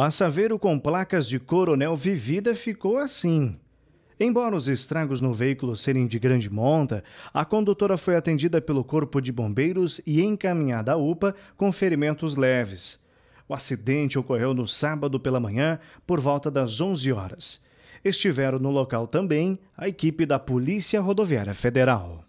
A Saveiro com placas de Coronel Vivida ficou assim. Embora os estragos no veículo serem de grande monta, a condutora foi atendida pelo Corpo de Bombeiros e encaminhada à UPA com ferimentos leves. O acidente ocorreu no sábado pela manhã, por volta das 11 horas. Estiveram no local também a equipe da Polícia Rodoviária Federal.